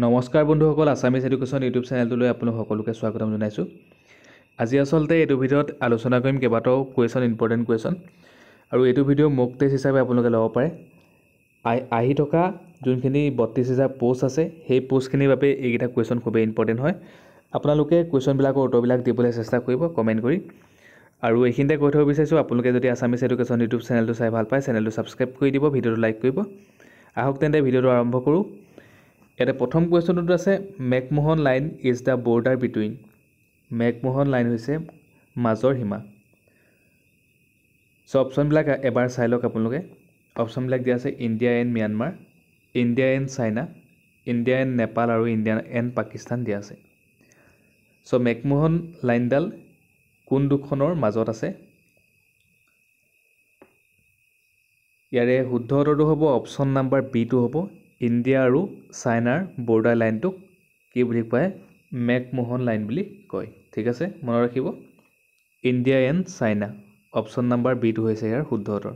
নমস্কাৰ বন্ধুসকল Assamese education YouTube চেনেলটোলৈ আপোনালোক সকলোকে স্বাগতম জনাইছোঁ আজি আচলতে এইটো ভিডিঅ'ত আলোচনা কৰিম কেইবাটাও কুৱেশ্যন ইম্পৰ্টেণ্ট কুৱেশ্যন আৰু এইটো ভিডিঅ' মোক টেষ্ট হিচাপে আপোনালোকে ল'ব পাৰে আহি থকা যোনখিনি বত্ৰিছ হেজাৰ পোষ্ট আছে সেই পোষ্টখিনিৰ বাবে এইকেইটা কুৱেশ্যন খুবেই ইম্পৰ্টেণ্ট হয় আপোনালোকে কুৱেশ্যনবিলাকৰ উত্তৰবিলাক দিবলৈ চেষ্টা কৰিব কমেণ্ট কৰি আৰু এইখিনিতে কৈ থ'ব বিচাৰিছোঁ আপোনালোকে যদি আছামিজ এডুকেশ্যন ইউটিউব চেনেলটো চাই ভাল পায় চেনেলটো ছাবস্ক্ৰাইব কৰি দিব ভিডিঅ'টো লাইক কৰিব আহক তেন্তে ভিডিঅ'টো আৰম্ভ কৰোঁ ইয়াতে প্ৰথম কুৱেশ্যনটোতো আছে McMahon line is the border between McMahon line হৈছে মাজৰ সীমা চ' অপশ্যনবিলাক এবাৰ চাই লওক আপোনালোকে অপশ্যনবিলাক দিয়া আছে India and Myanmar India and China India and Nepal আৰু ইণ্ডিয়া এণ্ড পাকিস্তান দিয়া আছে চ' মেকমোহন লাইনডাল কোন দুখনৰ মাজত আছে ইয়াৰে শুদ্ধ অৰ্ডাৰটো হ'ব অপশ্যন নাম্বাৰ বিটো হ'ব ইণ্ডিয়া আৰু চাইনাৰ বৰ্ডাৰ লাইনটোক কি বুলি কয় মেকমোহন লাইন বুলি কয় ঠিক আছে মনত ৰাখিব India and China option number বিটো হৈছে ইয়াৰ শুদ্ধ উত্তৰ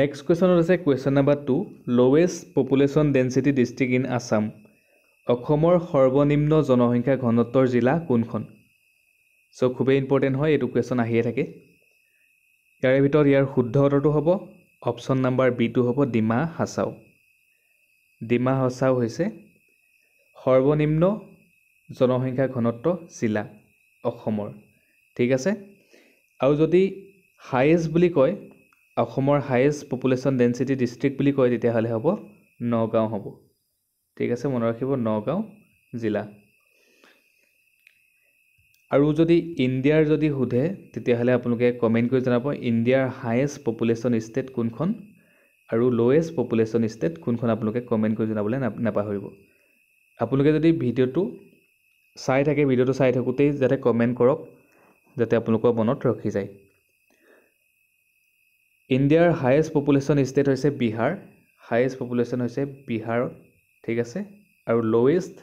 নেক্সট কুৱেশ্যনত আছে question number two lowest population density district in Assam অসমৰ সৰ্বনিম্ন জনসংখ্যা ঘনত্বৰ জিলা কোনখন চ' খুবেই ইম্পৰ্টেণ্ট হয় এইটো কুৱেশ্যন আহিয়ে থাকে ইয়াৰে ভিতৰত ইয়াৰ শুদ্ধ উত্তৰটো হ'ব অপশ্যন নাম্বাৰ বিটো হ'ব ডিমা হাচাও ডিমা হাচাও হৈছে সৰ্বনিম্ন জনসংখ্যা ঘনত্ব জিলা অসমৰ ঠিক আছে আৰু যদি হায়েষ্ট বুলি কয় অসমৰ হায়েষ্ট পপুলেশ্যন ডেঞ্চিটি ডিষ্ট্ৰিক্ট বুলি কয় তেতিয়াহ'লে হ'ব নগাঁও হ'ব ঠিক আছে মনত ৰাখিব নগাঁও জিলা আৰু যদি ইণ্ডিয়াৰ যদি সোধে তেতিয়াহ'লে আপোনালোকে কমেণ্ট কৰি জনাব ইণ্ডিয়াৰ হায়েষ্ট পপুলেশ্যন ষ্টেট কোনখন আৰু লৱেষ্ট পপুলেশ্যন ষ্টেট কোনখন আপোনালোকে কমেণ্ট কৰি জনাবলৈ না নাপাহৰিব আপোনালোকে যদি ভিডিঅ'টো চাই থাকে ভিডিঅ'টো চাই থাকোঁতেই যাতে কমেণ্ট কৰক যাতে আপোনালোকৰ মনত ৰখি যায় ইণ্ডিয়াৰ হায়েষ্ট পপুলেশ্যন ষ্টেট হৈছে বিহাৰ হায়েষ্ট পপুলেশ্যন হৈছে বিহাৰ ঠিক আছে আৰু লৱেষ্ট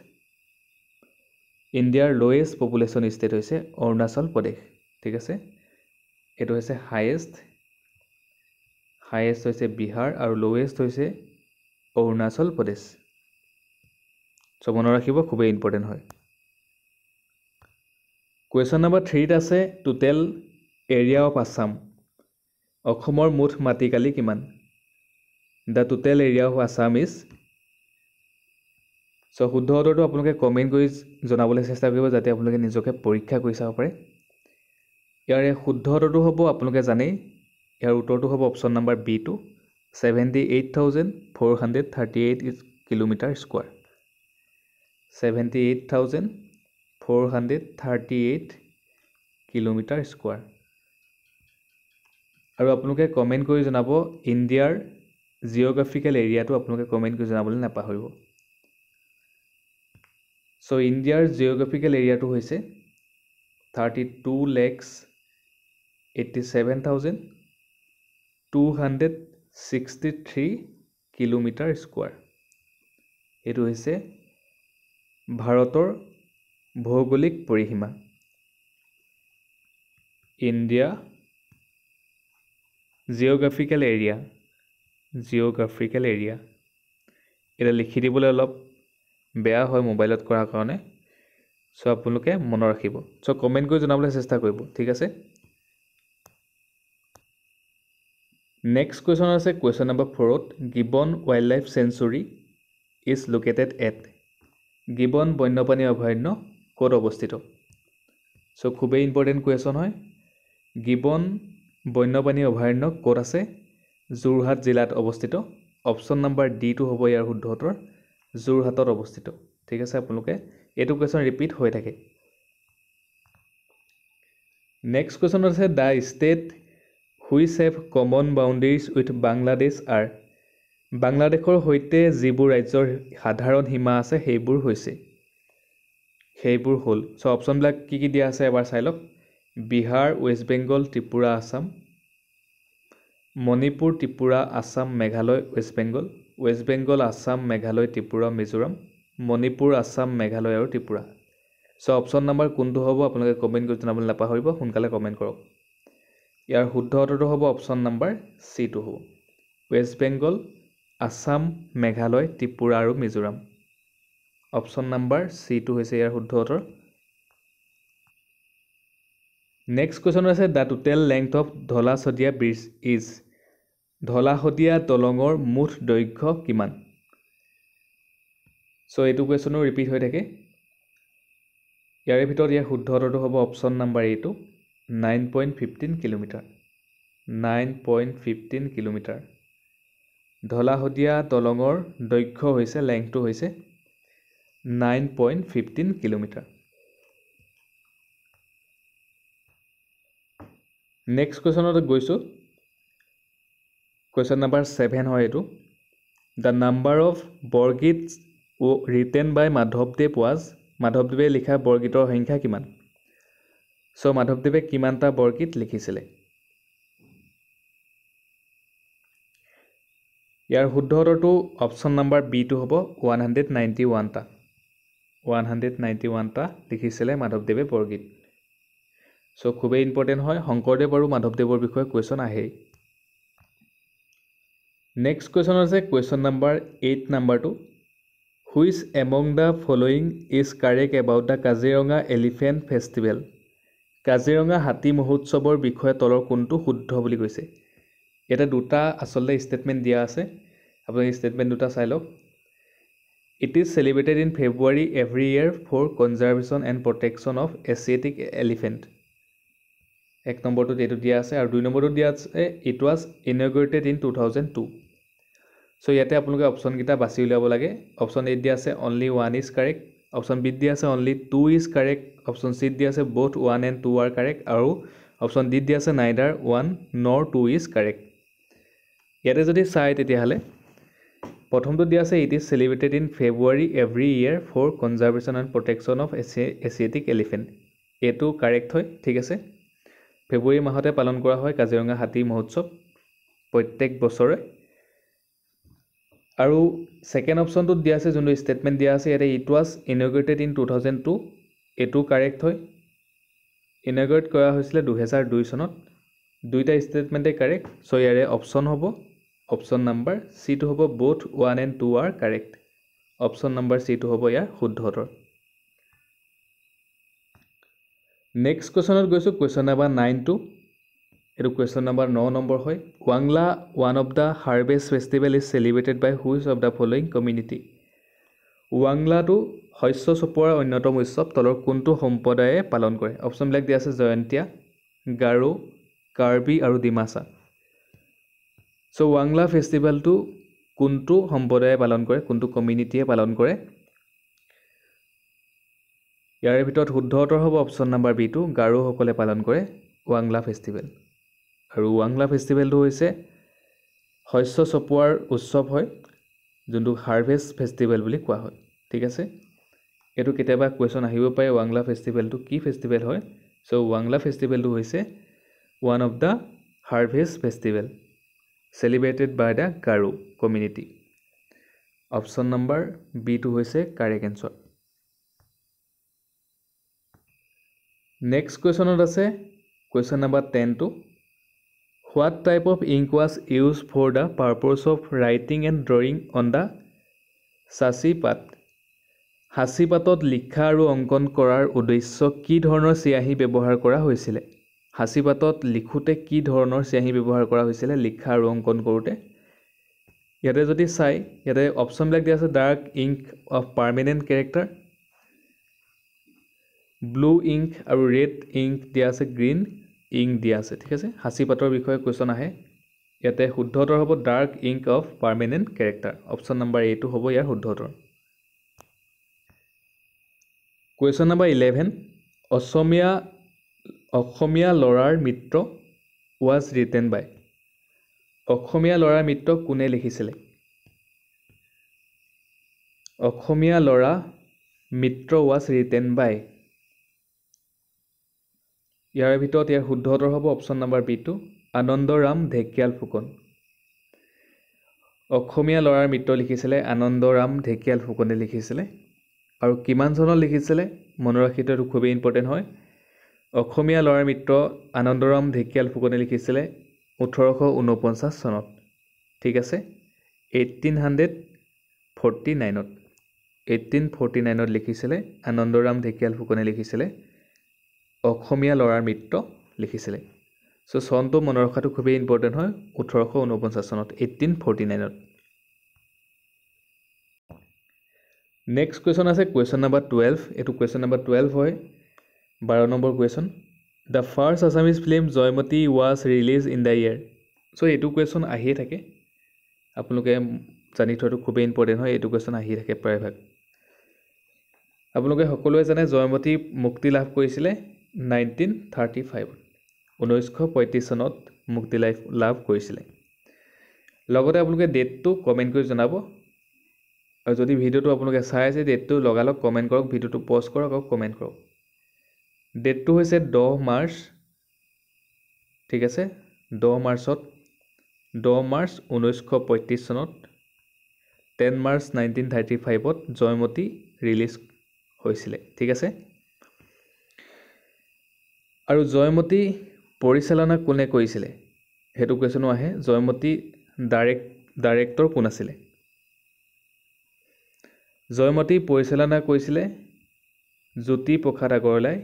ইণ্ডিয়াৰ লৱেষ্ট পপুলেশ্যন ষ্টেট হৈছে অৰুণাচল প্ৰদেশ ঠিক আছে এইটো হৈছে হায়েষ্ট হায়েষ্ট হৈছে বিহাৰ আৰু লৱেষ্ট হৈছে অৰুণাচল প্ৰদেশ চ' মনত ৰাখিব খুবেই ইম্পৰ্টেণ্ট হয় কুৱেশ্যন নাম্বাৰ থ্ৰীত আছে টোটেল এৰিয়া অফ আছাম অসমৰ মুঠ মাটিকালি কিমান the total area of Assam is so' শুদ্ধ উত্তৰটো আপোনালোকে কমেণ্ট কৰি জনাবলৈ চেষ্টা কৰিব যাতে আপোনালোকে নিজকে পৰীক্ষা কৰি চাব পাৰে ইয়াৰে শুদ্ধ উত্তৰটো হ'ব আপোনালোকে জানেই ইয়াৰ উত্তৰটো হ'ব option number B two seventy eight thousand four hundred thirty eight kilometre square seventy eight thousand four hundred thirty eight kilometre square আৰু আপোনালোকে কমেণ্ট কৰি জনাব ইণ্ডিয়াৰ জিঅ'গ্ৰাফিকেল এৰিয়াটো আপোনালোকে কমেণ্ট কৰি জনাবলৈ নাপাহৰিব চ' ইণ্ডিয়াৰ জিঅ'গ্ৰাফিকেল এৰিয়াটো হৈছে thirty two lakhs eighty seven thousand two hundred sixty three kilometre square এইটো হৈছে ভাৰতৰ ভৌগোলিক পৰিসীমা India geographical area geographical area এতিয়া লিখি দিবলৈ অলপ বেয়া হয় মোবাইলত কৰাৰ কাৰণে চ' আপোনালোকে মনত ৰাখিব চ' কমেণ্ট কৰি জনাবলৈ চেষ্টা কৰিব ঠিক আছে নেক্সট কুৱেশ্যন আছে কুৱেশ্যন নম্বৰ ফ'ৰত Gibbon wildlife sanctuary is located at Gibbon বন্যপ্ৰাণী অভয়াৰণ্য ক'ত অৱস্থিত চ' খুবেই ইম্পৰ্টেণ্ট কুৱেশ্যন হয় গিবন বন্যপ্ৰাণী অভয়াৰণ্য ক'ত আছে যোৰহাট জিলাত অৱস্থিত অপশ্যন নম্বৰ ডিটো হ'ব ইয়াৰ শুদ্ধ উত্তৰ যোৰহাটত অৱস্থিত ঠিক আছে আপোনালোকে এইটো কুৱেশ্যন ৰিপিট হৈ থাকে নেক্সট কুৱেশ্যন আছে the state which have common boundaries with Bangladesh are বাংলাদেশৰ সৈতে যিবোৰ ৰাজ্যৰ সাধাৰণ সীমা আছে সেইবোৰ হৈছে সেইবোৰ হ'ল চ' অপশ্যনবিলাক কি কি দিয়া আছে এবাৰ চাই লওক বিহাৰ ৱেষ্ট বেংগল ত্ৰিপুৰা আছাম মণিপুৰ ত্ৰিপুৰা আছাম মেঘালয় ৱেষ্ট বেংগল ৱেষ্ট বেংগল আছাম মেঘালয় ত্ৰিপুৰা মিজোৰাম মণিপুৰ আছাম মেঘালয় আৰু ত্ৰিপুৰা চ' অপশ্যন নাম্বাৰ কোনটো হ'ব আপোনালোকে কমেণ্ট কৰি জনাবলৈ নাপাহৰিব সোনকালে কমেণ্ট কৰক ইয়াৰ শুদ্ধ উত্তৰটো হ'ব অপশ্যন নাম্বাৰ চিটো হ'ব ৱেষ্ট বেংগল আছাম মেঘালয় ত্ৰিপুৰা আৰু মিজোৰাম অপশ্যন নাম্বাৰ চিটো হৈছে ইয়াৰ শুদ্ধ উত্তৰ নেক্সট কুৱেশ্যন হৈছে the total length of Dhola Sadiya bridge is Dhola Sadiya দলঙৰ মুঠ দৈৰ্ঘ্য কিমান চ' এইটো কুৱেশ্যনো ৰিপিট হৈ থাকে ইয়াৰে ভিতৰত ইয়াৰ শুদ্ধ উত্তৰটো হ'ব অপশ্যন নাম্বাৰ এইটো nine point fifteen kilometre nine point fifteen kilometre Dhola Sadiya দলঙৰ দৈৰ্ঘ্য হৈছে লেংথটো হৈছে nine point fifteen kilometre next কুৱেশ্যনত গৈছোঁ কুৱেশ্যন নাম্বাৰ ছেভেন হয় এইটো the number of Borgeet written by মাধৱদেৱ ৱাজ মাধৱদেৱে লিখা বৰগীতৰ সংখ্যা কিমান ছ' মাধৱদেৱে কিমানটা বৰগীত লিখিছিলে ইয়াৰ শুদ্ধ উত্তৰটো অপশ্যন নাম্বাৰ বিটো হ'ব ওৱান হাণ্ড্ৰেড নাইণ্টি ওৱানটা ওৱান হাণ্ড্ৰেড নাইণ্টি ওৱানটা লিখিছিলে মাধৱদেৱে বৰগীত ছ' খুবেই ইম্পৰ্টেণ্ট হয় শংকৰদেৱ আৰু মাধৱদেৱৰ বিষয়ে কুৱেশ্যন আহেই নেক্সট কুৱেশ্যন হৈছে কুৱেশ্যন নাম্বাৰ এইট নাম্বাৰটো which among the following is correct about the Kaziranga elephant festival Kaziranga হাতী মহোৎসৱৰ বিষয়ে তলৰ কোনটো শুদ্ধ বুলি কৈছে ইয়াতে দুটা আচলতে ষ্টেটমেণ্ট দিয়া আছে আপুনি ষ্টেটমেণ্ট দুটা চাই লওক it is celebrated in February every year for conservation and protection of Asiatic elephant এক নম্বৰটোত এইটো দিয়া আছে আৰু দুই নম্বৰটোত দিয়া আছে it was integrated in two thousand two so' ইয়াতে আপোনালোকে অপশ্যনকেইটা বাছি উলিয়াব লাগে অপশ্যন এত দিয়া আছে only one is correct option বিত দিয়া আছে only two is correct option চিত দিয়া আছে both one and two are correct আৰু অপশ্যন ডিত দিয়া আছে neither one nor two is correct ইয়াতে যদি চাই তেতিয়াহ'লে প্ৰথমটো দিয়া আছে it is celebrated in February every year for conservation and protection of Asia Asiatic elephant এইটো কাৰেক্ট হয় ঠিক আছে ফেব্ৰুৱাৰী মাহতে পালন কৰা হয় কাজিৰঙা হাতী মহোৎসৱ প্ৰত্যেক বছৰে আৰু ছেকেণ্ড অপশ্যনটোত দিয়া আছে যোনটো ষ্টেটমেণ্ট দিয়া আছে ইয়াতে it was integrated in two thousand two এইটো কাৰেক্ট হয় ইনগ্ৰেট কৰা হৈছিলে দুহেজাৰ দুই চনত দুইটা ষ্টেটমেণ্টেই কাৰেক্ট চ' ইয়াৰে অপশ্যন হ'ব অপশ্যন নাম্বাৰ চিটো হ'ব both one and two are correct option number চিটো হ'ব ইয়াৰ শুদ্ধতৰ নেক্সট কুৱেশ্যনত গৈছোঁ কুৱেশ্যন নাম্বাৰ নাইন টু এইটো কুৱেশ্যন নম্বৰ ন নম্বৰ হয় ৱাংলা one of the harvest festival is celebrated by which of the following community ৱাংলাটো শস্য চপোৱাৰ অন্যতম উৎসৱ তলৰ কোনটো সম্প্ৰদায়ে পালন কৰে অপশ্যনবিলাক দিয়া আছে জয়ন্তীয়া গাৰো কাৰ্বি আৰু ডিমাচা চ' ৱাংলা ফেষ্টিভেলটো কোনটো সম্প্ৰদায়ে পালন কৰে কোনটো কমিউনিটিয়ে পালন কৰে ইয়াৰে ভিতৰত শুদ্ধ উত্তৰ হ'ব অপশ্যন নাম্বাৰ বিটো গাৰোসকলে পালন কৰে ৱাংলা ফেষ্টিভেল আৰু ৱাংলা ফেষ্টিভেলটো হৈছে শস্য চপোৱাৰ উৎসৱ হয় যোনটো হাৰ্ভেষ্ট ফেষ্টিভেল বুলি কোৱা হয় ঠিক আছে এইটো কেতিয়াবা কুৱেশ্যন আহিব পাৰে ৱাংলা ফেষ্টিভেলটো কি ফেষ্টিভেল হয় চ' ৱাংলা ফেষ্টিভেলটো হৈছে one of the harvest festival celebrated by the Garo community option number বিটো হৈছে কাৰেক্ট এনচাৰ নেক্সট কুৱেশ্যনত আছে কুৱেশ্যন নাম্বাৰ টেনটো what type of ink was used for the purpose of writing and drawing on the সাঁচি পাতত লিখা আৰু অংকন কৰাৰ উদ্দেশ্য কি ধৰণৰ চিয়াঁহী ব্যৱহাৰ কৰা হৈছিলে পাতত লিখোঁতে কি ধৰণৰ চিয়াঁহী ব্যৱহাৰ কৰা হৈছিলে লিখা আৰু অংকন কৰোঁতে ইয়াতে যদি চাই ইয়াতে অপশ্যনবিলাক দিয়া আছে dark ink of permanent character blue ink আৰু ৰেড ইংক দিয়া আছে গ্ৰীণ ইংক দিয়া আছে ঠিক আছে সাঁচি পাতৰ বিষয়ে কুৱেশ্যন আহে ইয়াতে শুদ্ধ উত্তৰ হ'ব dark ink of permanent character option number এইটো হ'ব ইয়াৰ শুদ্ধ উত্তৰ question number eleven Asomiya Asomiya ল'ৰাৰ মিত্ৰ ৱাজ ৰিটেন বাই অসমীয়া ল'ৰাৰ মিত্ৰ কোনে লিখিছিলে অসমীয়া ল'ৰা মিত্ৰ ৱাজ ৰিটেন বাই ইয়াৰ ভিতৰত ইয়াৰ শুদ্ধ উত্তৰ হ'ব অপশ্যন নম্বৰ বিটো আনন্দৰাম ঢেকিয়াল ফুকন অসমীয়া ল'ৰাৰ মৃত্যু লিখিছিলে আনন্দৰাম ঢেকিয়াল ফুকনে লিখিছিলে আৰু কিমানজনক লিখিছিলে মনত ৰাখিটো এইটো খুবেই ইম্পৰ্টেণ্ট হয় অসমীয়া ল'ৰাৰ মৃত্যু আনন্দৰাম ঢেকিয়াল ফুকনে লিখিছিলে ওঠৰশ ঊনপঞ্চাছ চনত ঠিক আছে এইটিন হাণ্ড্ৰেড ফৰ্টি নাইনত এইটিন ফৰ্টি নাইনত লিখিছিলে আনন্দৰাম ঢেকিয়াল ফুকনে লিখিছিলে অসমীয়া ল'ৰাৰ মৃত্যু লিখিছিলে চ' চনটো মনত ৰখাটো খুবেই ইম্পৰ্টেণ্ট হয় ওঠৰশ ঊনপঞ্চাছ চনত এইটিন ফৰ্টি নাইনত নেক্সট কুৱেশ্যন আছে কুৱেশ্যন নাম্বাৰ টুৱেলভ এইটো কুৱেশ্যন নাম্বাৰ টুৱেলভ হয় বাৰ number question the first Assamese film Joymoti was release in the year so' এইটো কুৱেশ্যন আহিয়ে থাকে আপোনালোকে জানি থোৱাটো খুবেই ইম্পৰ্টেণ্ট হয় এইটো কুৱেশ্যন আহিয়ে থাকে প্ৰায়ভাগ আপোনালোকে সকলোৱে জানে জয়মতী মুক্তি লাভ কৰিছিলে নাইনটিন থাৰ্টি ফাইভত ঊনৈছশ পঁয়ত্ৰিছ চনত মুক্তি লাইফ লাভ কৰিছিলে লগতে আপোনালোকে ডেটটো কমেণ্ট কৰি জনাব আৰু যদি ভিডিঅ'টো আপোনালোকে চাই আছে ডেটটো লগালগ কমেণ্ট কৰক ভিডিঅ'টো পজ কৰক আৰু কমেণ্ট কৰক ডেটটো হৈছে দহ মাৰ্চ ঠিক আছে দহ মাৰ্চত দহ মাৰ্চ ঊনৈছশ পঁয়ত্ৰিছ চনত টেন মাৰ্চ নাইনটিন থাৰ্টি ফাইভত জয়মতী ৰিলিজ হৈছিলে ঠিক আছে আৰু জয়মতী পৰিচালনা কোনে কৰিছিলে সেইটো কুৱেশ্যনো আহে জয়মতী ডাইৰেক্ট ডাইৰেক্টৰ কোন আছিলে জয়মতী পৰিচালনা কৰিছিলে জ্যোতি প্ৰসাদ আগৰৱালাই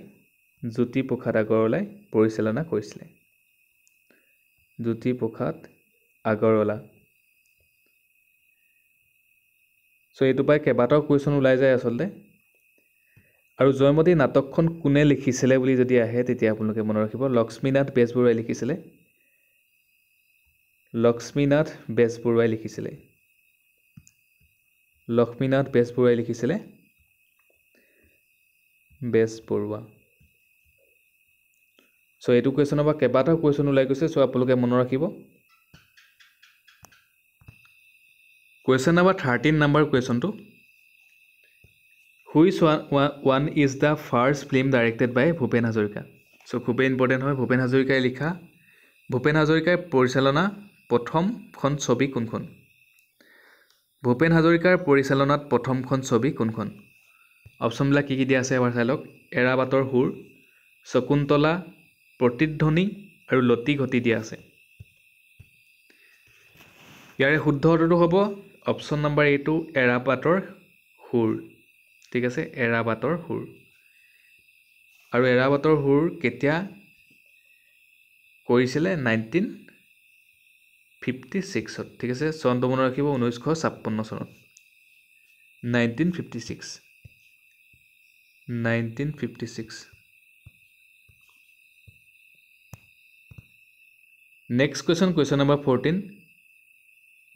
জ্যোতি প্ৰসাদ আগৰৱালাই পৰিচালনা কৰিছিলে জ্যোতি প্ৰসাদ আগৰৱালা চ' এইটোৰ পৰাই কেইবাটাও কুৱেশ্যন ওলাই যায় আচলতে আৰু জয়মতী নাটকখন কোনে লিখিছিলে বুলি যদি আহে তেতিয়া আপোনালোকে মনত ৰাখিব লক্ষ্মীনাথ বেজবৰুৱাই লিখিছিলে লক্ষ্মীনাথ বেজবৰুৱাই লিখিছিলে লক্ষ্মীনাথ বেজবৰুৱাই লিখিছিলে বেজবৰুৱা চ' এইটো কুৱেশ্যনৰ পৰা কেইবাটাও কুৱেশ্যন ওলাই গৈছে চ' আপোনালোকে মনত ৰাখিব কুৱেশ্যন নাম্বাৰ থাৰ্টিন নাম্বাৰ কুৱেশ্যনটো which one one is the first film directed by Bhupen Hazarika so' খুবেই ইম্পৰ্টেণ্ট হয় ভূপেন হাজৰিকাই লিখা ভূপেন হাজৰিকাই পৰিচালনা প্ৰথমখন ছবি কোনখন ভূপেন হাজৰিকাৰ পৰিচালনাত প্ৰথমখন ছবি কোনখন অপশ্যনবিলাক কি কি দিয়া আছে এবাৰ চাই লওক এৰাবাটৰ সুৰ শকুন্তলা প্ৰতিধ্বনি আৰু লতি ঘটি দিয়া আছে ইয়াৰে শুদ্ধ অৰ্থটো হ'ব অপশ্যন নম্বৰ এইটো এৰাপাটৰ সুৰ ঠিক আছে এৰাবাটৰ সুৰ আৰু এৰাবাটৰ সুৰ কেতিয়া কৰিছিলে নাইনটিন ফিফটি ছিক্সত ঠিক আছে চনটো মনত ৰাখিব ঊনৈছশ ছাপন্ন চনত nineteen fifty six nineteen fifty six next question question number fourteen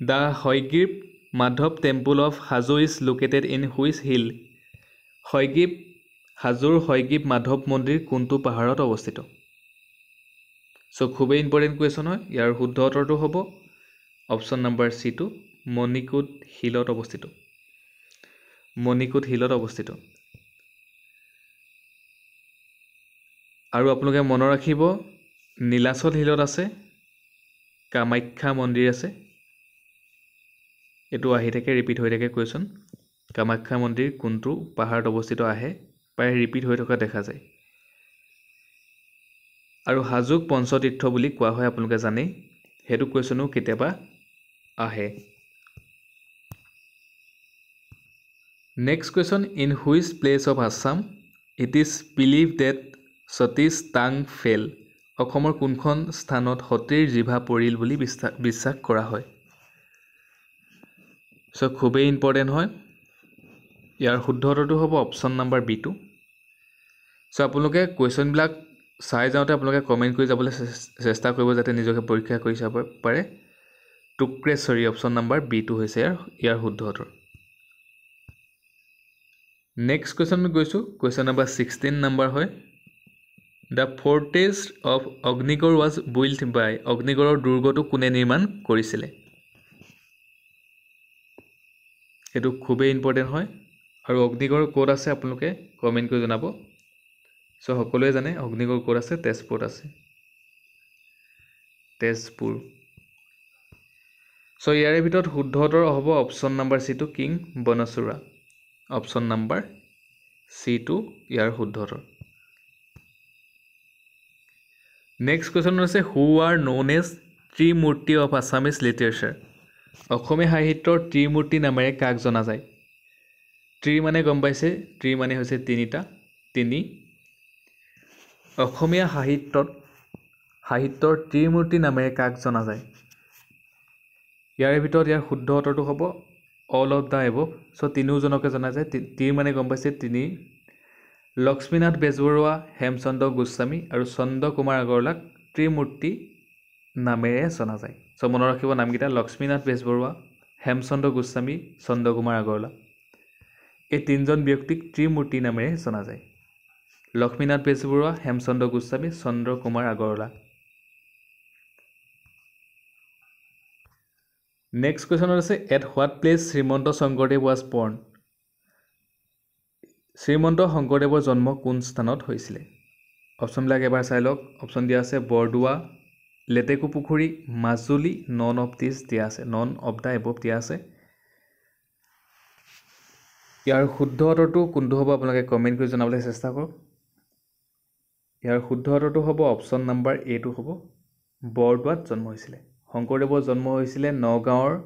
the Hayagriva Madhav temple of Hajo is located in which hill Hayagriva হাজোৰ হয়গ্ৰীৱ মাধৱ মন্দিৰ কোনটো পাহাৰত অৱস্থিত চ' খুবেই ইম্পৰ্টেণ্ট কুৱেশ্যন হয় ইয়াৰ শুদ্ধ উত্তৰটো হ'ব অপশ্যন নম্বৰ চিটো মণিকুট শিলত অৱস্থিত মণিকুট শিলত অৱস্থিত আৰু আপোনালোকে মনত ৰাখিব নীলাচল শিলত আছে কামাখ্যা মন্দিৰ আছে এইটো আহি থাকে ৰিপিট হৈ থাকে কুৱেশ্যন কামাখ্যা মন্দিৰ কোনটো পাহাৰত অৱস্থিত আহে প্ৰায় ৰিপিট হৈ থকা দেখা যায় আৰু হাজোক পঞ্চতীৰ্থ বুলি কোৱা হয় আপোনালোকে জানেই সেইটো কুৱেশ্যনো কেতিয়াবা আহে next question in which place of Assam it is believe that Sati's tongue fell অসমৰ কোনখন স্থানত সতীৰ জিভা পৰিল বুলি বিশ্বাস কৰা হয় চ' খুবেই ইম্পৰ্টেণ্ট হয় ইয়াৰ শুদ্ধ উত্তৰটো হ'ব option number B two so' আপোনালোকে কুৱেশ্যনবিলাক চাই যাওঁতে আপোনালোকে কমেণ্ট কৰি যাবলৈ চেষ্টা কৰিব যাতে নিজকে পৰীক্ষা কৰি চাব পাৰে Tukreswari option number B two হৈছে ইয়াৰ ইয়াৰ শুদ্ধ উত্তৰ নেক্সট কুৱেশ্যন গৈছোঁ কুৱেশ্যন নাম্বাৰ ছিক্সটিন নাম্বাৰ হয় the fortress of Agnigarh was build by অগ্নিগড়ৰ দুৰ্গটো কোনে নিৰ্মাণ কৰিছিলে এইটো খুবেই ইম্পৰ্টেণ্ট হয় আৰু অগ্নিগড় ক'ত আছে আপোনালোকে কমেণ্ট কৰি জনাব চ' সকলোৱে জানে অগ্নিগড় ক'ত আছে তেজপুৰত আছে তেজপুৰ চ' ইয়াৰে ভিতৰত শুদ্ধতৰ হ'ব অপশ্যন নাম্বাৰ চিটো কিং বনচুৰা অপশ্যন নাম্বাৰ চিটো ইয়াৰ শুদ্ধতৰ নেক্সট কুৱেশ্যন হৈছে who are known as Trimurti of Assamese literature Asomiya সাহিত্যৰ ত্ৰিমূৰ্তি নামেৰে কাক জনা যায় ত্ৰি মানে গম পাইছে ত্ৰি মানে হৈছে তিনিটা তিনি অসমীয়া সাহিত্যত সাহিত্যৰ ত্ৰিমূৰ্তি নামেৰে কাক জনা যায় ইয়াৰে ভিতৰত ইয়াৰ শুদ্ধ উত্তৰটো হ'ব all of the above so' তিনিওজনকে জনা যায় ত্ৰি মানে গম পাইছে তিনি লক্ষ্মীনাথ বেজবৰুৱা হেমচন্দ্ৰ গোস্বামী আৰু চন্দ্ৰ কুমাৰ আগৰৱালাক ত্ৰিমূৰ্তি নামেৰে জনা যায় চ' মনত ৰাখিব নামকেইটা লক্ষ্মীনাথ বেজবৰুৱা হেমচন্দ্ৰ গোস্বামী চন্দ্ৰ কুমাৰ আগৰৱালা এই তিনিজন ব্যক্তিক ত্ৰিমূৰ্তি নামেৰে জনা যায় লক্ষ্মীনাথ বেজবৰুৱা হেমচন্দ্ৰ গোস্বামী চন্দ্ৰ কুমাৰ আগৰৱালা নেক্সট কুৱেশ্যনত আছে at what place Srimanta Sankardev was born Srimanta শংকৰদেৱৰ জন্ম কোন স্থানত হৈছিলে অপশ্যনবিলাক এবাৰ চাই লওক অপশ্যন দিয়া আছে বৰদোৱা লেটেকু পুখুৰী মাজুলী নন অফ দিছ দিয়া আছে নন অফ দ্য এব দিয়া আছে ইয়াৰ শুদ্ধ উত্তৰটো কোনটো হ'ব আপোনালোকে কমেণ্ট কৰি জনাবলৈ চেষ্টা কৰক ইয়াৰ শুদ্ধ উত্তৰটো হ'ব অপশ্যন নাম্বাৰ এটো হ'ব বৰদোৱাত জন্ম হৈছিলে শংকৰদেৱৰ জন্ম হৈছিলে নগাঁৱৰ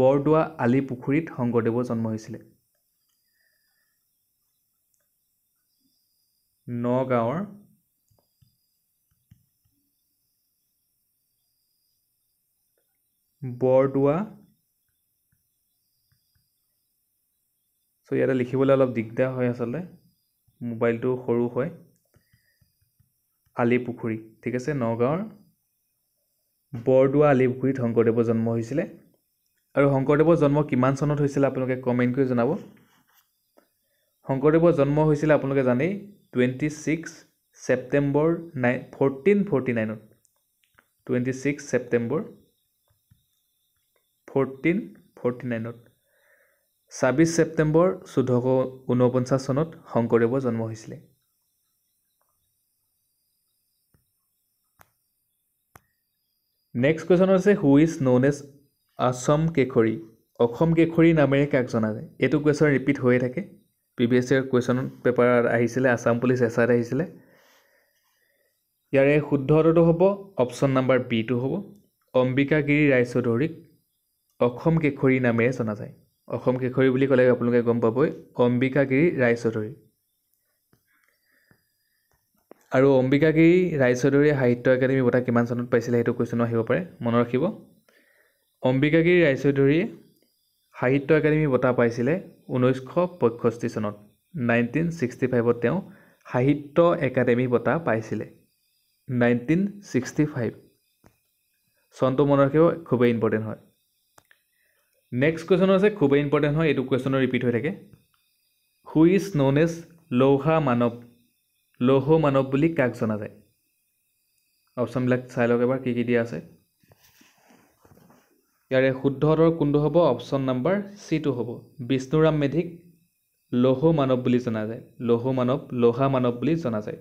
বৰদোৱা আলি পুখুৰীত শংকৰদেৱৰ জন্ম হৈছিলে নগাঁৱৰ বৰদোৱা চ' ইয়াতে লিখিবলৈ অলপ দিগদাৰ হয় আচলতে মোবাইলটো সৰু হয় আলিপুখুৰী ঠিক আছে নগাঁৱৰ বৰদোৱা আলিপুখুৰীত শংকৰদেৱৰ জন্ম হৈছিলে আৰু শংকৰদেৱৰ জন্ম কিমান চনত হৈছিলে আপোনালোকে কমেণ্ট কৰি জনাব শংকৰদেৱৰ জন্ম হৈছিলে আপোনালোকে জানেই টুৱেণ্টি ছিক্স ছেপ্টেম্বৰ নাই ফৰ্টিন ফৰ্টি নাইনত twenty six September fourteen forty নাইনত ছাব্বিছ ছেপ্টেম্বৰ চৈধ্যশ ঊনপঞ্চাছ চনত শংকৰদেৱৰ জন্ম হৈছিলে নেক্সট কুৱেশ্যন হৈছে who is known as Assam Keshari Asom Keshari নামেৰে কাক জনা যায় এইটো কুৱেশ্যন ৰিপিট হৈয়ে থাকে P B S C question পেপাৰত আহিছিলে আছাম পুলিচ এছ এছাত আহিছিলে ইয়াৰে শুদ্ধটো হ'ব অপশ্যন নাম্বাৰ বিটো হ'ব অম্বিকাগিৰি ৰায়চৌধুৰীক অসম কেশৰী নামেৰে জনা যায় অসম কেশৰী বুলি ক'লে আপোনালোকে গম পাবই অম্বিকাগিৰি ৰায়চৌধুৰী আৰু অম্বিকাগিৰি ৰায়চৌধুৰীয়ে সাহিত্য একাডেমী বঁটা কিমান চনত পাইছিলে সেইটো কুৱেশ্যনো আহিব পাৰে মনত ৰাখিব অম্বিকাগিৰি ৰায়চৌধুৰীয়ে সাহিত্য একাডেমী বঁটা পাইছিলে ঊনৈছশ পঁয়ষষ্ঠি চনত নাইনটিন ছিক্সটি ফাইভত তেওঁ সাহিত্য একাডেমী বঁটা পাইছিলে নাইনটিন ছিক্সটি ফাইভ চনটো মনত ৰাখিব খুবেই ইম্পৰ্টেণ্ট হয় নেক্সট কুৱেশ্যন হৈছে খুবেই ইম্পৰ্টেণ্ট হয় এইটো কুৱেশ্যনৰ ৰিপিট হৈ থাকে হু ইজ ন'ন এজ লৌহা মানৱ লৌহ মানৱ বুলি কাক জনা যায় অপশ্যনবিলাক চাই লওক এবাৰ কি কি দিয়া আছে ইয়াৰে শুদ্ধ অৰ্থৰ কোনটো হ'ব অপশ্যন নাম্বাৰ চিটো হ'ব বিষ্ণুৰাম মেধিক লৌহ মানৱ বুলি জনা যায় লৌহ মানৱ লৌহা মানৱ বুলি জনা যায়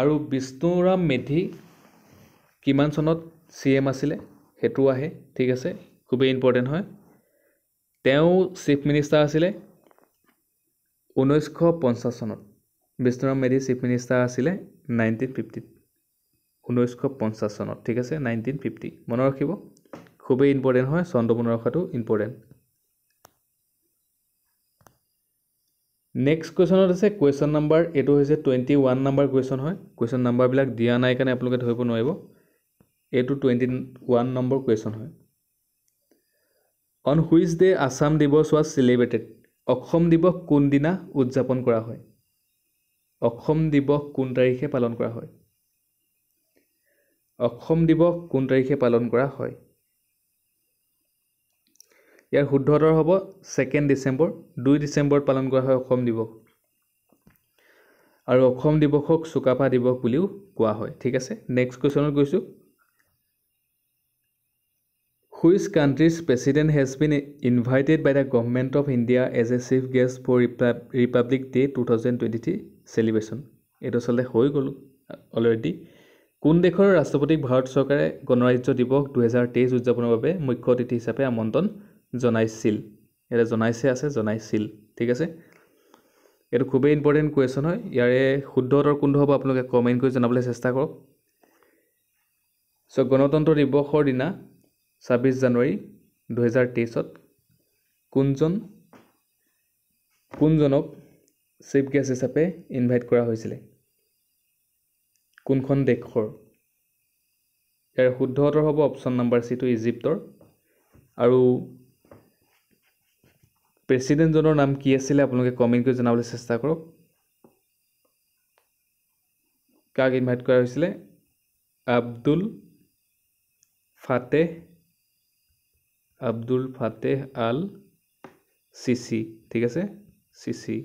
আৰু বিষ্ণুৰাম মেধি কিমান চনত চি এম আছিলে সেইটোও আহে ঠিক আছে খুবেই ইম্পৰ্টেণ্ট হয় তেওঁ চিফ মিনিষ্টাৰ আছিলে ঊনৈছশ পঞ্চাছ চনত বিষ্ণুৰাম মেধি চিফ মিনিষ্টাৰ আছিলে নাইনটিন ফিফটিত ঊনৈছশ পঞ্চাছ চনত ঠিক আছে নাইনটিন ফিফটি মনত ৰাখিব খুবেই ইম্পৰ্টেণ্ট হয় চন্দ্ৰ মনত ৰখাটো ইম্পৰ্টেণ্ট নেক্সট কুৱেশ্যনত আছে কুৱেশ্যন নাম্বাৰ এইটো হৈছে টুৱেণ্টি ওৱান নাম্বাৰ কুৱেশ্যন হয় কুৱেশ্যন নাম্বাৰবিলাক দিয়া নাই কাৰণে আপোনালোকে ধৰিব নোৱাৰিব এইটো টুৱেণ্টি ওৱান নম্বৰ কুৱেশ্যন হয় অন হুইজ ডে আছাম দিৱস ৱাজ চেলিব্ৰেটেড অসম দিৱস কোনদিনা উদযাপন কৰা হয় অসম দিৱস কোন তাৰিখে পালন কৰা হয় অসম দিৱস কোন তাৰিখে পালন কৰা হয় ইয়াৰ শুদ্ধ উত্তৰ হ'ব ছেকেণ্ড ডিচেম্বৰ দুই ডিচেম্বৰত পালন কৰা হয় অসম দিৱস আৰু অসম দিৱসক চুকাফা দিৱস বুলিও কোৱা হয় ঠিক আছে নেক্সট কুৱেশ্যনত গৈছোঁ which countries president has been invited by the government of India as a chief guest for repub republic day' two thousand twenty three celebration এইটো আচলতে হৈ গ'লো অলৰেডি কোন দেশৰ ৰাষ্ট্ৰপতিক ভাৰত চৰকাৰে গণৰাজ্য দিৱস দুহেজাৰ তেইছ উদযাপনৰ বাবে মুখ্য অতিথি হিচাপে আমন্ত্ৰণ জনাইছিল ইয়াতে জনাইছে আছে জনাইছিল ঠিক আছে এইটো খুবেই ইম্পৰ্টেণ্ট কুৱেশ্যন হয় ইয়াৰে শুদ্ধ উত্তৰ কোনটো হ'ব আপোনালোকে কমেণ্ট কৰি জনাবলৈ চেষ্টা কৰক চ' গণতন্ত্ৰ দিৱসৰ দিনা ছাব্বিছ জানুৱাৰী দুহেজাৰ তেইছত কোনজন কোনজনক চিফ গেষ্ট হিচাপে ইনভাইট কৰা হৈছিলে কোনখন দেশৰ ইয়াৰ শুদ্ধ উত্তৰ হ'ব অপশ্যন নম্বৰ চিটো ইজিপ্তৰ আৰু প্ৰেচিডেণ্টজনৰ নাম কি আছিলে আপোনালোকে কমেণ্ট কৰি জনাবলৈ চেষ্টা কৰক কাক ইনভাইট কৰা হৈছিলে Abdul Fattah Abdul Fattah al Sisi ঠিক আছে চিচি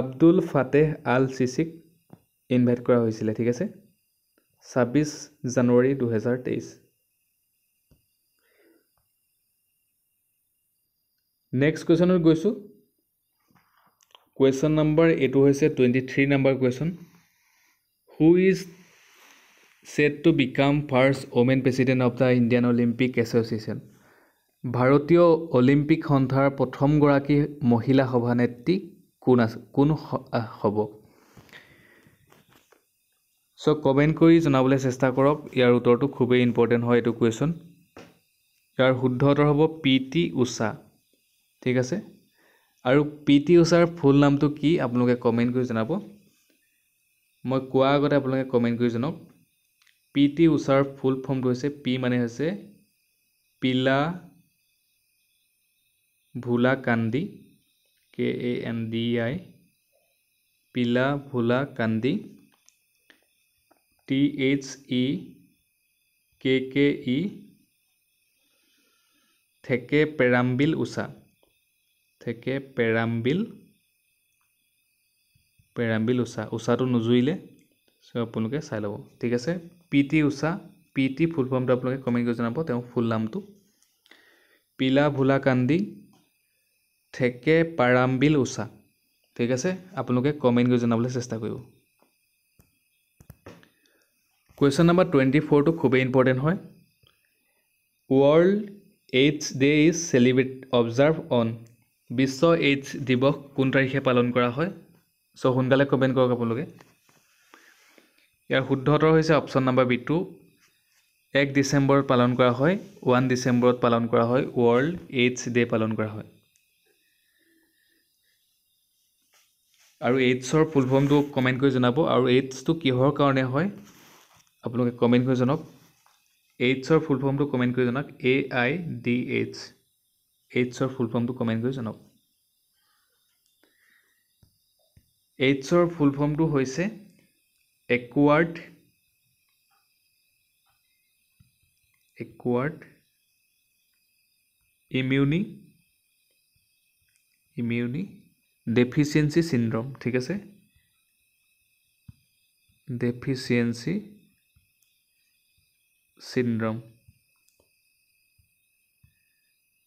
আব্দুল ফাতেহ আল চিচিক ইনভাইট কৰা হৈছিলে ঠিক আছে ছাব্বিছ জানুৱাৰী দুহেজাৰ তেইছ নেক্সট কুৱেশ্যনত গৈছোঁ কুৱেশ্যন নম্বৰ এইটো হৈছে twenty three number question who is set to become first women president of the Indian Olympic Association ভাৰতীয় অলিম্পিক সন্থাৰ প্ৰথমগৰাকী মহিলা সভানেত্ৰী কোন আছে কোন হ'ব চ' কমেণ্ট কৰি জনাবলৈ চেষ্টা কৰক ইয়াৰ উত্তৰটো খুবেই ইম্পৰ্টেণ্ট হয় এইটো কুৱেশ্যন ইয়াৰ শুদ্ধ উত্তৰ হ'ব পি টি ঊষা ঠিক আছে আৰু পি টি ঊষাৰ ফুল নামটো কি আপোনালোকে কমেণ্ট কৰি জনাব মই কোৱাৰ আগতে আপোনালোকে কমেণ্ট কৰি জনাওক পি টি ঊষাৰ ফুল ফৰ্মটো হৈছে পি মানে হৈছে পিলা ভোলা কান্দি কে এ এন ডি আই পিলা ভোলা কান্দি টি এইচ ই কে কে ই থেকে পেৰাম্বিল ঊষা থেকে পেৰাম্বিল পেৰাম্বিল ঊষা ঊষাটো নুজুৰিলে চ' আপোনালোকে চাই ল'ব ঠিক আছে P T Usha P T full ফৰ্মটো আপোনালোকে কমেণ্ট কৰি জনাব তেওঁৰ ফুল নামটো পিলা ভোলা কান্দি ঠেকে পাৰাম্বিল ঊষা ঠিক আছে আপোনালোকে কমেণ্ট কৰি জনাবলৈ চেষ্টা কৰিব কুৱেশ্যন নাম্বাৰ টুৱেণ্টি ফ'ৰটো খুবেই ইম্পৰ্টেণ্ট হয় world AIDS day is celebrate observe on বিশ্ব এইডছ দিৱস কোন তাৰিখে পালন কৰা হয় চ' সোনকালে কমেণ্ট কৰক আপোনালোকে ইয়াৰ শুদ্ধ উত্তৰ হৈছে অপশ্যন নাম্বাৰ বি টু এক ডিচেম্বৰত পালন কৰা হয় ওৱান ডিচেম্বৰত পালন কৰা হয় ৱৰ্ল্ড এইডছ ডে পালন কৰা হয় আৰু এইডছৰ ফুল ফৰ্মটো কমেণ্ট কৰি জনাব আৰু এইডছটো কিহৰ কাৰণে হয় আপোনালোকে কমেণ্ট কৰি জনাওক এইডছৰ ফুল ফৰ্মটো কমেণ্ট কৰি জনাওক এ আই ডি এইডছ এইডছৰ ফুল ফৰ্মটো কমেণ্ট কৰি জনাওক এইডছৰ ফুল ফৰ্মটো হৈছে একুৱাৰ্ড একুৱাৰ্ড ইমিউনি ইমিউনি ডেফিচিয়েঞ্চি চিণ্ড্ৰম ঠিক আছে ডেফিচিয়েঞ্চি চিণ্ড্ৰম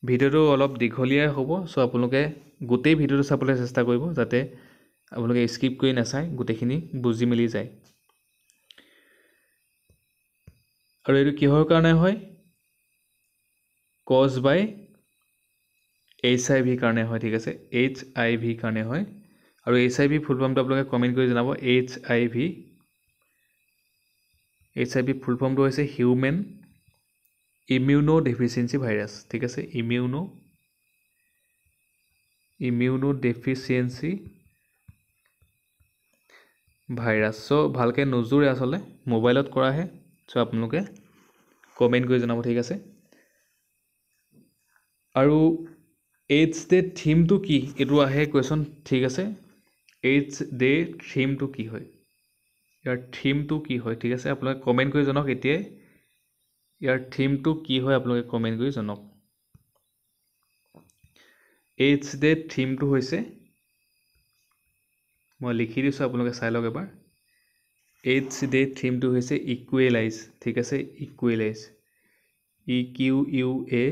ভিডিঅ'টো অলপ দীঘলীয়াই হ'ব চ' আপোনালোকে গোটেই ভিডিঅ'টো চাবলৈ চেষ্টা কৰিব যাতে আপোনালোকে স্কিপ কৰি নাচায় গোটেইখিনি বুজি মেলি যায় আৰু এইটো কিহৰ কাৰণে হয় cause by H I V কাৰণে হয় ঠিক আছে এইচ আই ভি কাৰণে হয় আৰু এইচ আই ভি ফুল ফৰ্মটো আপোনালোকে কমেণ্ট কৰি জনাব H I V H I V full ফৰ্মটো হৈছে হিউমেন ইমিউন' ডেফিচিয়েঞ্চি ভাইৰাছ ঠিক আছে immuno' immuno deficiency virus so' ভালকৈ নোজোৰে আচলতে মোবাইলত কৰাহে চ' আপোনালোকে কমেণ্ট কৰি জনাব ঠিক আছে আৰু এইডছ ডে থিমটো কি এইটো আহে কুৱেশ্যন ঠিক আছে এইডছ ডে থিমটো কি হয় ইয়াৰ থিমটো কি হয় ঠিক আছে আপোনালোকে কমেণ্ট কৰি জনাওক এতিয়াই ইয়াৰ থিমটো কি হয় আপোনালোকে কমেণ্ট কৰি জনাওক এইডছ ডে থিমটো হৈছে মই লিখি দিছোঁ আপোনালোকে চাই লওক এবাৰ এইট ডে থিমটো হৈছে ইকুৱেলাইজ ঠিক আছে equalise E Q U A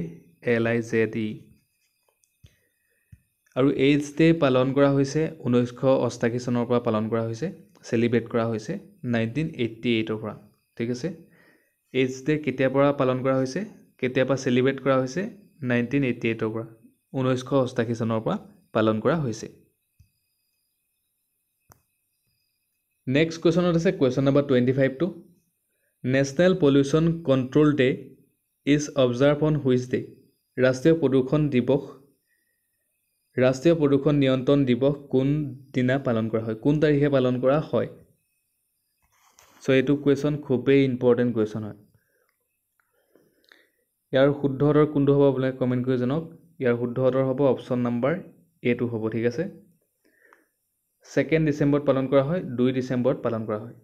L I Z E আৰু এইডছ ডে পালন কৰা হৈছে ঊনৈছশ অষ্টাশী চনৰ পৰা পালন কৰা হৈছে চেলিব্ৰেট কৰা হৈছে নাইনটিন এইট্টি এইটৰ পৰা ঠিক আছে এইডছ ডে কেতিয়াৰ পৰা পালন কৰা হৈছে কেতিয়াৰ পৰা চেলিব্ৰেট কৰা হৈছে নাইনটিন এইট্টি এইটৰ পৰা ঊনৈছশ অষ্টাশী চনৰ পৰা পালন কৰা হৈছে নেক্সট কুৱেশ্যনত আছে কুৱেশ্যন নাম্বাৰ টুৱেণ্টি ফাইভটো national pollution control day is observe on which day ৰাষ্ট্ৰীয় প্ৰদূষণ দিৱস ৰাষ্ট্ৰীয় প্ৰদূষণ নিয়ন্ত্ৰণ দিৱস কোন দিনা পালন কৰা হয় কোন তাৰিখে পালন কৰা হয় ছ' এইটো কুৱেশ্যন খুবেই ইম্পৰ্টেণ্ট কুৱেশ্যন হয় ইয়াৰ শুদ্ধ অৰ্ডাৰ কোনটো হ'ব আপোনালোকে কমেণ্ট কৰি জনাওক ইয়াৰ শুদ্ধ অৰ্ডাৰ হ'ব অপশ্যন নাম্বাৰ এইটো হ'ব ঠিক আছে ছেকেণ্ড ডিচেম্বৰত পালন কৰা হয় দুই ডিচেম্বৰত পালন কৰা হয়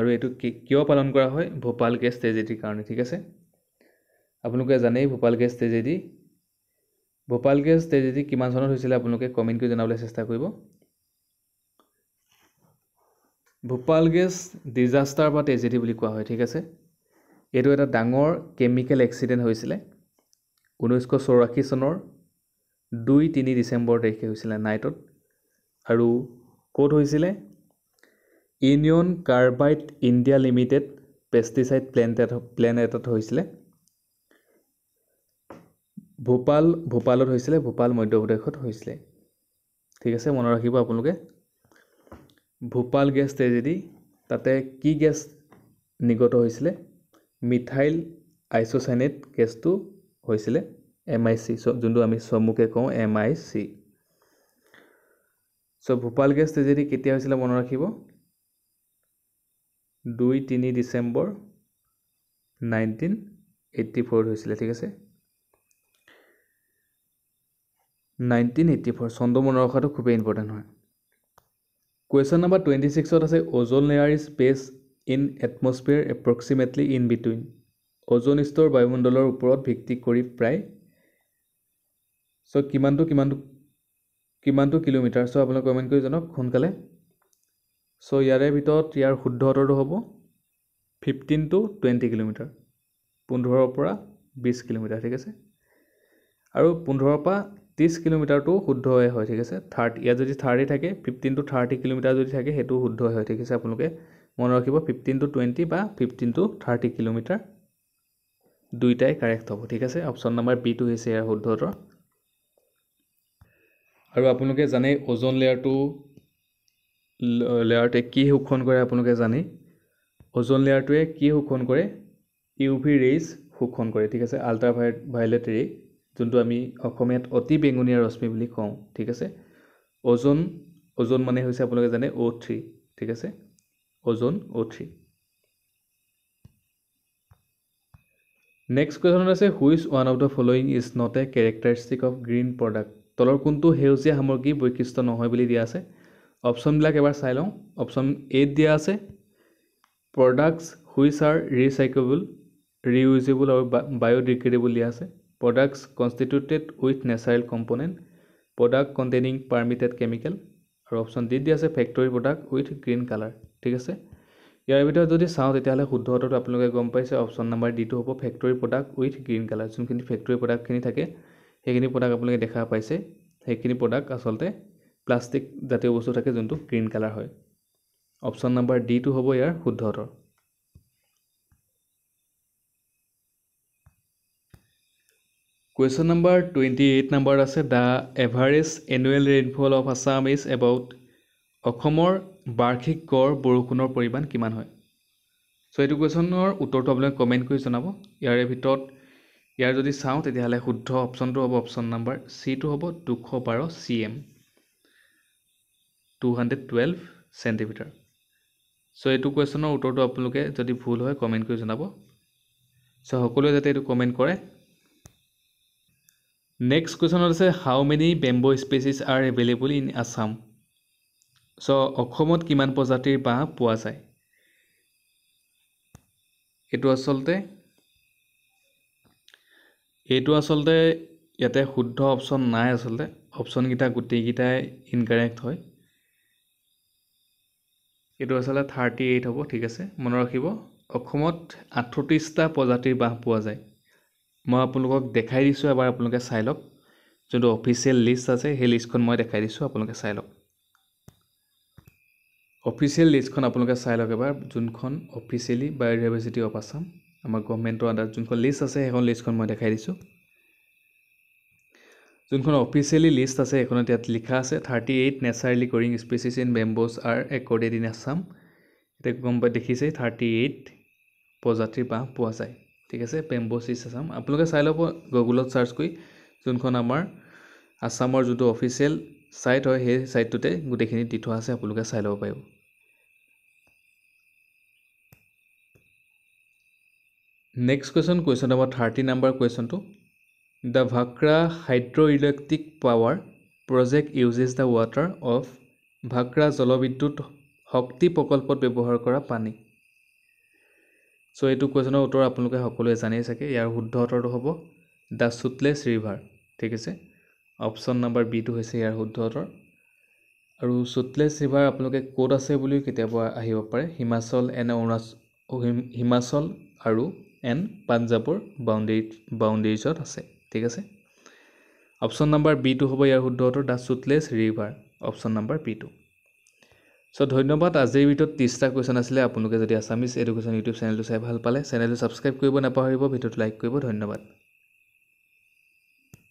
আৰু এইটো কিয় পালন কৰা হয় ভূপাল গেছ ট্ৰেজেডিৰ কাৰণে ঠিক আছে আপোনালোকে জানেই Bhopal gas tragedy Bhopal gas tragedy কিমান চনত হৈছিলে আপোনালোকে কমেণ্ট কৰি জনাবলৈ চেষ্টা কৰিব ভূপাল গেছ ডিজাষ্টাৰ বা ট্ৰেজেডি বুলি কোৱা হয় ঠিক আছে এইটো এটা ডাঙৰ কেমিকেল এক্সিডেণ্ট হৈছিলে ঊনৈছশ চৌৰাশী চনৰ দুই তিনি ডিচেম্বৰ তাৰিখে হৈছিলে নাইটত আৰু ক'ত হৈছিলে Union Carbide India Limited pesticide plant এটা প্লেণ্ট এটাত হৈছিলে ভূপাল ভূপালত হৈছিলে ভূপাল মধ্যপ্ৰদেশত হৈছিলে ঠিক আছে মনত ৰাখিব আপোনালোকে ভূপাল গেছ ট্ৰেজেডি তাতে কি গেছ নিগত হৈছিলে মিথাইল আইচ'চাইনেট গেছটো হৈছিলে এম আই চি যোনটো আমি চমুকে কওঁ M I C so' Bhopal gas tragedy কেতিয়া হৈছিলে মনত ৰাখিব দুই তিনি ডিচেম্বৰ নাইনটিন এইটি ফ'ৰত হৈছিলে ঠিক আছে নাইনটিন এইটি ফ'ৰ চন্দ মনত ৰখাটো খুবেই ইম্পৰ্টেণ্ট হয় কুৱেশ্যন নম্বৰ টুৱেণ্টি ছিক্সত আছে ozone layer is base in atmosphere approximately in between ozone store বায়ুমণ্ডলৰ ওপৰত ভিত্তি কৰি প্ৰায় চ' কিমানটো কিমানটো কিমানটো কিলোমিটাৰ চ' আপোনালোকে কমেণ্ট কৰি জনাওক সোনকালে চ' ইয়াৰে ভিতৰত ইয়াৰ শুদ্ধ উত্তৰটো হ'ব ফিফটিন টু টুৱেণ্টি কিলোমিটাৰ পোন্ধৰৰ পৰা বিছ কিলোমিটাৰ ঠিক আছে আৰু পোন্ধৰৰ পৰা ত্ৰিছ কিলোমিটাৰটো শুদ্ধই হয় ঠিক আছে থাৰ্টি ইয়াত যদি থাৰ্টি থাকে ফিফটিন টু থাৰ্টি কিলোমিটাৰ যদি থাকে সেইটো শুদ্ধই হয় ঠিক আছে আপোনালোকে মনত ৰাখিব ফিফটিন টু টুৱেণ্টি বা ফিফটিন টু থাৰ্টি কিলোমিটাৰ দুইটাই কাৰেক্ট হ'ব ঠিক আছে অপশ্যন নাম্বাৰ বিটো হৈছে ইয়াৰ শুদ্ধ উত্তৰ আৰু আপোনালোকে জানেই অ'জন লেয়াৰটো লেয়াৰটোৱে কি শোষণ কৰে আপোনালোকে জানেই অ'জন লেয়াৰটোৱে কি শোষণ কৰে ইউ ভি ৰেইজ শোষণ কৰে ঠিক আছে আল্ট্ৰাভায়েট ভায়লেট ৰে যোনটো আমি অসমীয়াত অতি বেঙুনীয়া ৰশ্মি বুলি কওঁ ঠিক আছে অ'জন অ'জন মানে হৈছে আপোনালোকে জানে অ' থ্ৰী ঠিক আছে ozone O' three next question আছে which one of the following is not a characteristic of green product তলৰ কোনটো সেউজীয়া সামগ্ৰী বৈশিষ্ট্য নহয় বুলি দিয়া আছে অপশ্যনবিলাক এবাৰ চাই লওঁ অপশ্যন এত দিয়া আছে products which are recyclable reusable আৰু বায়'ডিগ্ৰেডেবল দিয়া আছে products constituted with natural component product containing permitted chemical আৰু অপশ্যন ডি দিয়া আছে factory product with green colour ঠিক আছে ইয়াৰ ভিতৰত যদি চাওঁ তেতিয়াহ'লে শুদ্ধ উত্তৰটো আপোনালোকে গম পাইছে অপশ্যন নাম্বাৰ ডিটো হ'ব factory product with green colour যোনখিনি ফেক্টৰী প্ৰডাক্টখিনি থাকে সেইখিনি প্ৰডাক্ট আপোনালোকে দেখা পাইছে সেইখিনি প্ৰডাক্ট আচলতে প্লাষ্টিক জাতীয় বস্তু থাকে যোনটো গ্ৰীণ কালাৰ হয় অপশ্যন নাম্বাৰ ডিটো হ'ব ইয়াৰ শুদ্ধ উত্তৰ question number twenty eight number আছে the average annual rainfall of Assam is about অসমৰ বাৰ্ষিক গড় বৰষুণৰ পৰিমাণ কিমান হয় ছ' এইটো কুৱেশ্যনৰ উত্তৰটো আপোনালোকে কমেণ্ট কৰি জনাব ইয়াৰে ভিতৰত ইয়াৰ যদি চাওঁ তেতিয়াহ'লে শুদ্ধ অপশ্যনটো হ'ব অপশ্যন নাম্বাৰ চিটো হ'ব দুশ বাৰ C M two hundred twelve centimetre so' এইটো কুৱেশ্যনৰ উত্তৰটো আপোনালোকে যদি ভুল হয় কমেণ্ট কৰি জনাব ছ' সকলোৱে যাতে এইটো কমেণ্ট কৰে নেক্সট কুৱেশ্যনত আছে how many bamboo species are available in Assam so' অসমত কিমান প্ৰজাতিৰ বাঁহ পোৱা যায় এইটো আচলতে এইটো আচলতে ইয়াতে শুদ্ধ অপশ্যন নাই আচলতে অপশ্যনকেইটা গোটেইকেইটাই ইনকাৰেক্ট হয় এইটো আচলতে থাৰ্টি এইট হ'ব ঠিক আছে মনত ৰাখিব অসমত আঠত্ৰিছটা প্ৰজাতিৰ বাঁহ পোৱা যায় মই আপোনালোকক দেখাই দিছোঁ এবাৰ আপোনালোকে চাই লওক যোনটো অফিচিয়েল লিষ্ট আছে সেই লিষ্টখন মই দেখাই দিছোঁ আপোনালোকে চাই লওক অফিচিয়েল লিষ্টখন আপোনালোকে চাই লওক এবাৰ যোনখন অফিচিয়েলি বায়'ডাইভাৰ্চিটি অফ আছাম আমাৰ গভমেণ্টৰ আণ্ডাৰত যোনখন লিষ্ট আছে সেইখন লিষ্টখন মই দেখাই দিছোঁ যোনখন অফিচিয়েলি লিষ্ট আছে সেইখনত ইয়াত লিখা আছে thirty eight naturally occurring species in bamboos are recorded in Assam এতিয়া গম পাই দেখিছেই থাৰ্টি এইট প্ৰজাতিৰ বাঁহ পোৱা যায় ঠিক আছে বেম্বোজ ইজ আছাম আপোনালোকে চাই ল'ব গুগলত ছাৰ্চ কৰি যোনখন আমাৰ আছামৰ যোনটো অফিচিয়েল ছাইট হয় সেই ছাইটটোতে গোটেইখিনি দি থোৱা আছে আপোনালোকে চাই ল'ব পাৰিব next question question number thirty number কুৱেশ্যনটো the Bhakra hydro' electric power project uses the water of Bhakra জলবিদ্যুৎ শক্তি প্ৰকল্পত ব্যৱহাৰ কৰা পানী চ' এইটো কুৱেশ্যনৰ উত্তৰ আপোনালোকে সকলোৱে জানেই চাগে ইয়াৰ শুদ্ধ উত্তৰটো হ'ব দ্য চুটলেছ ৰিভাৰ ঠিক আছে অপশ্যন নাম্বাৰ বিটো হৈছে ইয়াৰ শুদ্ধ উত্তৰ আৰু চুটলেছ ৰিভাৰ আপোনালোকে ক'ত আছে বুলিও কেতিয়াবা আহিব পাৰে হিমাচল এনে অৰুণাচল হিমাচল আৰু এণ্ড পাঞ্জাবৰ বাউণ্ডেৰী বাউণ্ডেৰীজত আছে ঠিক আছে অপশ্যন নম্বৰ বিটো হ'ব ইয়াৰ শুদ্ধ উত্তৰ the Sutlej river option number বিটো চ' ধন্যবাদ আজিৰ ভিতৰত ত্ৰিছটা কুৱেশ্যন আছিলে আপোনালোকে যদি আছামিজ এডুকেশ্যন ইউটিউব চেনেলটো চাই ভাল পালে চেনেলটো ছাবস্ক্ৰাইব কৰিব নাপাহৰিব ভিডিঅ'টো লাইক কৰিব ধন্যবাদ